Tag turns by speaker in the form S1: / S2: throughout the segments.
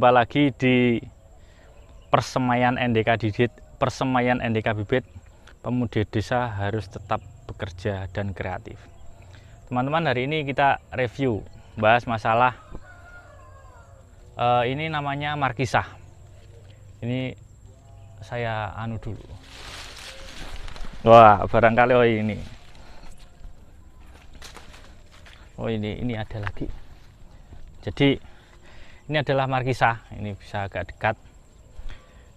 S1: Jumpa lagi di persemaian NDK Didit, persemaian NDK Bibit, pemuda desa harus tetap bekerja dan kreatif. Teman-teman, hari ini kita review bahas masalah uh, ini namanya markisah. Ini saya anu dulu. Wah, barangkali oh ini. Oh ini ini ada lagi. Jadi ini adalah markisa, ini bisa agak dekat.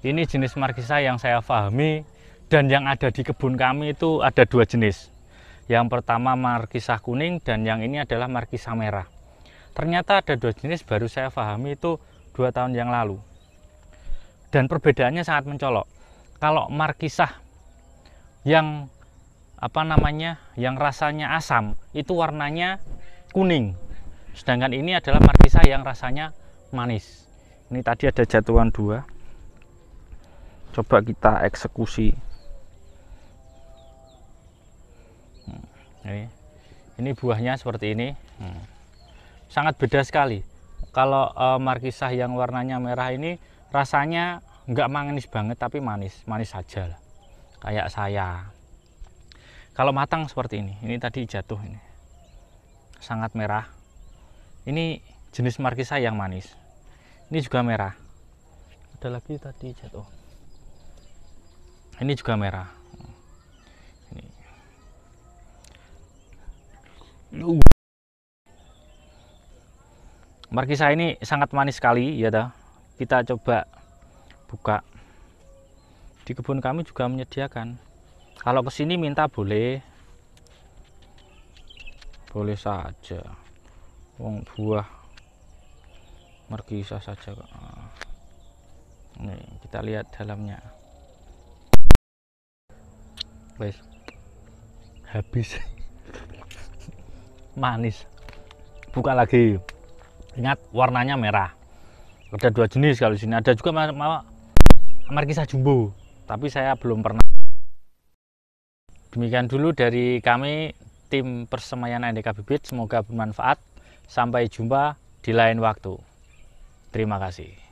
S1: Ini jenis markisa yang saya pahami dan yang ada di kebun kami itu ada dua jenis. Yang pertama markisa kuning dan yang ini adalah markisa merah. Ternyata ada dua jenis baru saya pahami itu dua tahun yang lalu. Dan perbedaannya sangat mencolok. Kalau markisa yang apa namanya yang rasanya asam itu warnanya kuning sedangkan ini adalah markisa yang rasanya manis ini tadi ada jatuhan dua coba kita eksekusi hmm, ini ini buahnya seperti ini hmm. sangat beda sekali kalau e, markisah yang warnanya merah ini rasanya nggak manis banget tapi manis manis saja lah kayak saya kalau matang seperti ini ini tadi jatuh ini sangat merah ini jenis markisa yang manis ini juga merah ada lagi tadi jatuh ini juga merah ini markisa ini sangat manis sekali ya dah kita coba buka di kebun kami juga menyediakan kalau kesini minta boleh boleh saja wong buah mergisah saja kok nih kita lihat dalamnya guys habis manis buka lagi ingat warnanya merah ada dua jenis kalau di sini ada juga mau markisa jumbo tapi saya belum pernah demikian dulu dari kami tim persemayan NDK Bibit semoga bermanfaat sampai jumpa di lain waktu Terima kasih.